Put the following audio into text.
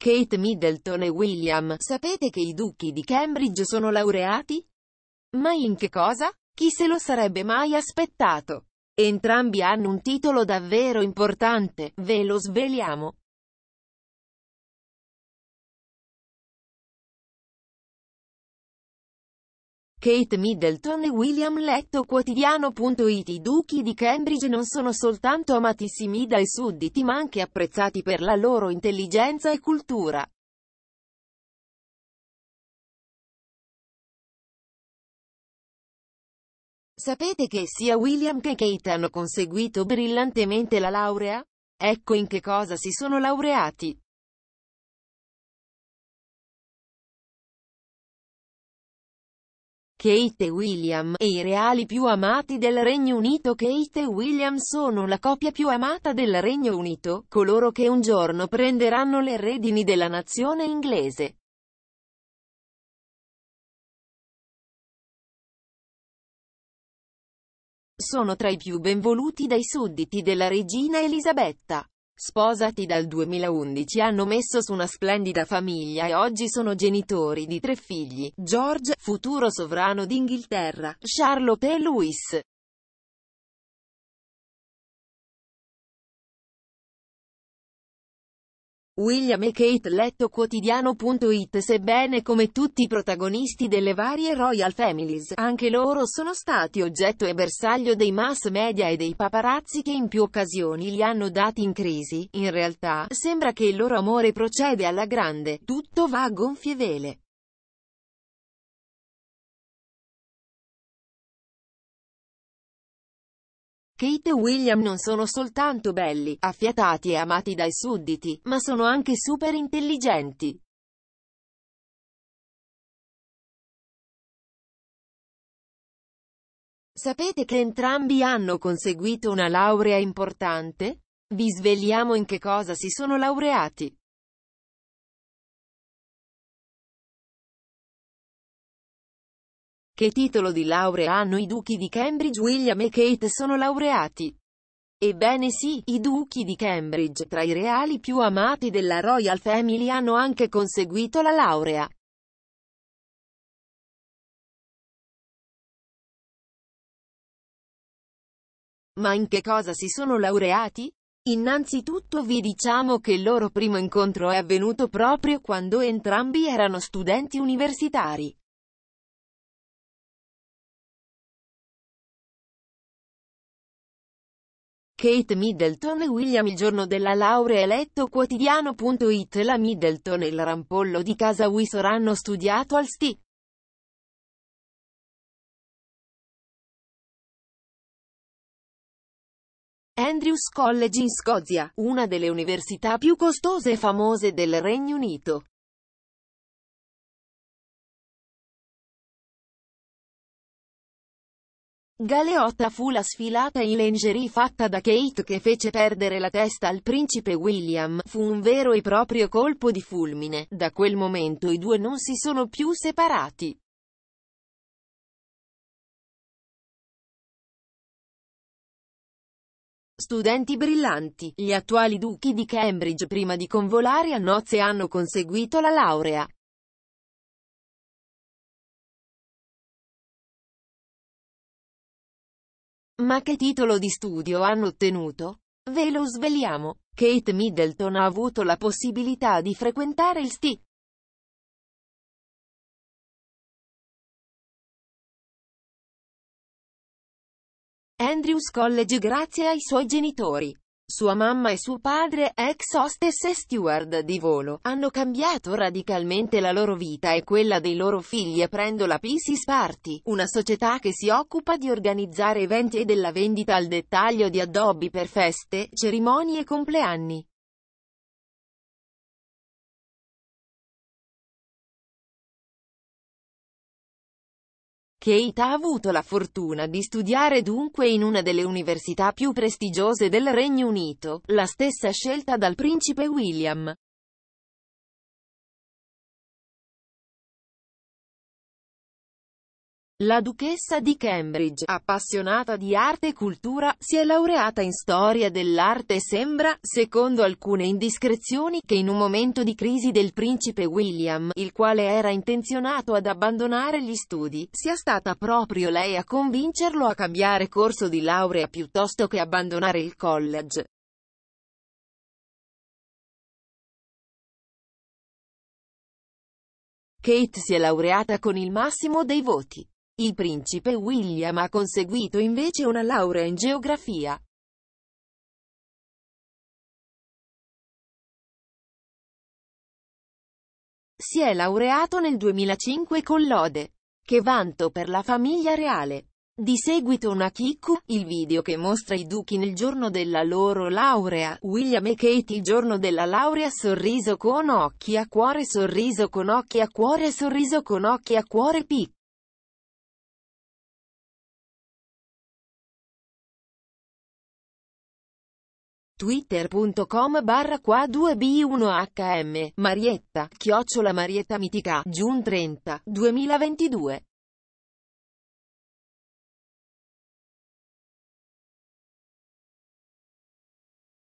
Kate Middleton e William, sapete che i duchi di Cambridge sono laureati? Ma in che cosa? Chi se lo sarebbe mai aspettato? Entrambi hanno un titolo davvero importante, ve lo sveliamo. Kate Middleton e William Letto Quotidiano.it I duchi di Cambridge non sono soltanto amatissimi dai sudditi ma anche apprezzati per la loro intelligenza e cultura. Sapete che sia William che Kate hanno conseguito brillantemente la laurea? Ecco in che cosa si sono laureati. Kate e William, e i reali più amati del Regno Unito Kate e William sono la coppia più amata del Regno Unito, coloro che un giorno prenderanno le redini della nazione inglese. Sono tra i più benvoluti dai sudditi della regina Elisabetta. Sposati dal 2011 hanno messo su una splendida famiglia e oggi sono genitori di tre figli, George, futuro sovrano d'Inghilterra, Charlotte e Louis. William e Kate letto quotidiano.it Sebbene come tutti i protagonisti delle varie Royal Families, anche loro sono stati oggetto e bersaglio dei mass media e dei paparazzi che in più occasioni li hanno dati in crisi, in realtà, sembra che il loro amore procede alla grande, tutto va a gonfie vele. Kate e William non sono soltanto belli, affiatati e amati dai sudditi, ma sono anche super intelligenti. Sapete che entrambi hanno conseguito una laurea importante? Vi svegliamo in che cosa si sono laureati. Che titolo di laurea hanno i duchi di Cambridge? William e Kate sono laureati. Ebbene sì, i duchi di Cambridge, tra i reali più amati della Royal Family, hanno anche conseguito la laurea. Ma in che cosa si sono laureati? Innanzitutto vi diciamo che il loro primo incontro è avvenuto proprio quando entrambi erano studenti universitari. Kate Middleton e William il giorno della laurea eletto quotidiano.it La Middleton e il rampollo di casa Windsor hanno studiato al St. Andrews College in Scozia, una delle università più costose e famose del Regno Unito. Galeotta fu la sfilata in lingerie fatta da Kate che fece perdere la testa al principe William, fu un vero e proprio colpo di fulmine, da quel momento i due non si sono più separati. Studenti brillanti, gli attuali duchi di Cambridge prima di convolare a nozze hanno conseguito la laurea, Ma che titolo di studio hanno ottenuto? Ve lo sveliamo. Kate Middleton ha avuto la possibilità di frequentare il St. Andrews College grazie ai suoi genitori. Sua mamma e suo padre, ex hostess e steward di volo, hanno cambiato radicalmente la loro vita e quella dei loro figli aprendo la Pisces Party, una società che si occupa di organizzare eventi e della vendita al dettaglio di addobbi per feste, cerimonie e compleanni. Kate ha avuto la fortuna di studiare dunque in una delle università più prestigiose del Regno Unito, la stessa scelta dal principe William. La duchessa di Cambridge, appassionata di arte e cultura, si è laureata in storia dell'arte e sembra, secondo alcune indiscrezioni, che in un momento di crisi del principe William, il quale era intenzionato ad abbandonare gli studi, sia stata proprio lei a convincerlo a cambiare corso di laurea piuttosto che abbandonare il college. Kate si è laureata con il massimo dei voti. Il principe William ha conseguito invece una laurea in geografia. Si è laureato nel 2005 con lode, che vanto per la famiglia reale. Di seguito una Kiku, il video che mostra i duchi nel giorno della loro laurea, William e Kate il giorno della laurea sorriso con occhi a cuore sorriso con occhi a cuore sorriso con occhi a cuore pic. twitter.com barra qua 2b1hm, Marietta, chiocciola Marietta Mitica, Giun 30, 2022.